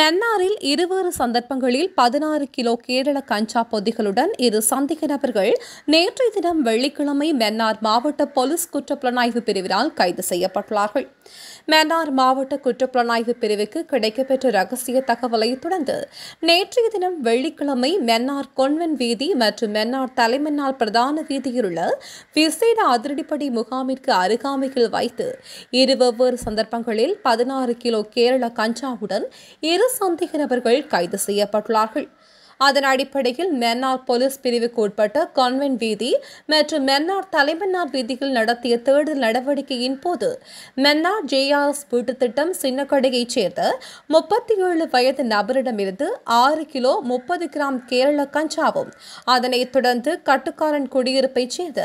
நன்னாரில் இருவேறு சந்தர்ப்பங்களில் பதினாறு கிலோ கேரள கஞ்சா பொதிகளுடன் இரு சந்தேக நபர்கள் நேற்றைய தினம் வெள்ளிக்கிழமை மன்னார் மாவட்ட போலீஸ் குற்றப்புலனாய்வு பிரிவினால் கைது செய்யப்பட்டுள்ளார்கள் மன்னார் மாவட்ட குற்றப்புலனாய்வு பிரிவுக்கு கிடைக்கப்பெற்ற ரகசிய தகவலை தொடர்ந்து நேற்றைய தினம் வெள்ளிக்கிழமை மன்னார் கொன்வன் வீதி மற்றும் மன்னார் தலைமன்னார் பிரதான வீதியிலுள்ள விசேட அதிரடிப்படை முகாமிற்கு அருகாமையில் வைத்து இரு வெவ்வேறு சந்தர்ப்பங்களில் பதினாறு கிலோ கேரள கஞ்சாவுடன் இரு இரு சந்தேக நபர்கள் கைது செய்யப்பட்டுள்ளார்கள் அதன் அடிப்படையில் மென்னார் போலீஸ் பிரிவுக்கு உட்பட்ட கான்வென்ட் வீதி மற்றும் மென்னார் தலைமன்னார் வீதியில் நடத்திய தேடுதல் நடவடிக்கையின் போது மென்னார் ஜேஆர்எஸ் வீட்டு திட்டம் சின்னக்கடையைச் சேர்ந்த முப்பத்தி ஏழு வயது நபரிடமிருந்து ஆறு கிலோ முப்பது கிராம் கேரள கஞ்சாவும் அதனைத் தொடர்ந்து கட்டுக்காரன் குடியிருப்பைச் சேர்ந்த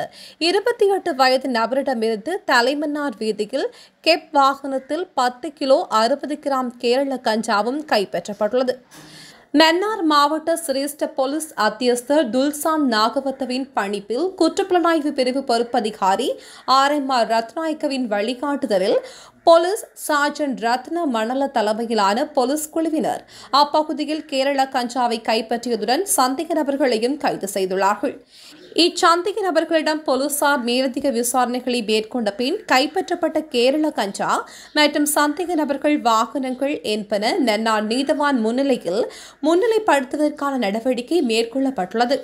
இருபத்தி எட்டு வயது நபரிடமிருந்து தலைமன்னார் வீதியில் கெப் வாகனத்தில் பத்து கிலோ அறுபது கிராம் கேரள கஞ்சாவும் கைப்பற்றப்பட்டுள்ளது மன்னார் மாவட்ட சிரேஷ்ட போலீஸ் அத்தியஸ்தர் துல்சாம் நாகவத்தவின் பணிப்பில் குற்றப்புலனாய்வு பிரிவு பொறுப்பதிகாரி ஆர் எம் ஆர் ரத்நாயக்கவின் வழிகாட்டுதலில் போலீஸ் சார்ஜன் ரத்ன மணல தலைமையிலான போலீஸ் குழுவினர் அப்பகுதியில் கேரள கஞ்சாவை கைப்பற்றியதுடன் சந்தேக நபர்களையும் கைது செய்துள்ளார்கள் இச்சந்தேக நபர்களிடம் போலீசார் மேலதிக விசாரணைகளை மேற்கொண்ட பின் கைப்பற்றப்பட்ட கேரள கஞ்சா மற்றும் சந்தேக நபர்கள் வாகனங்கள் என்பன நன்னா நீதவான் முன்னிலையில் முன்னிலைப்படுத்துவதற்கான நடவடிக்கை மேற்கொள்ளப்பட்டுள்ளது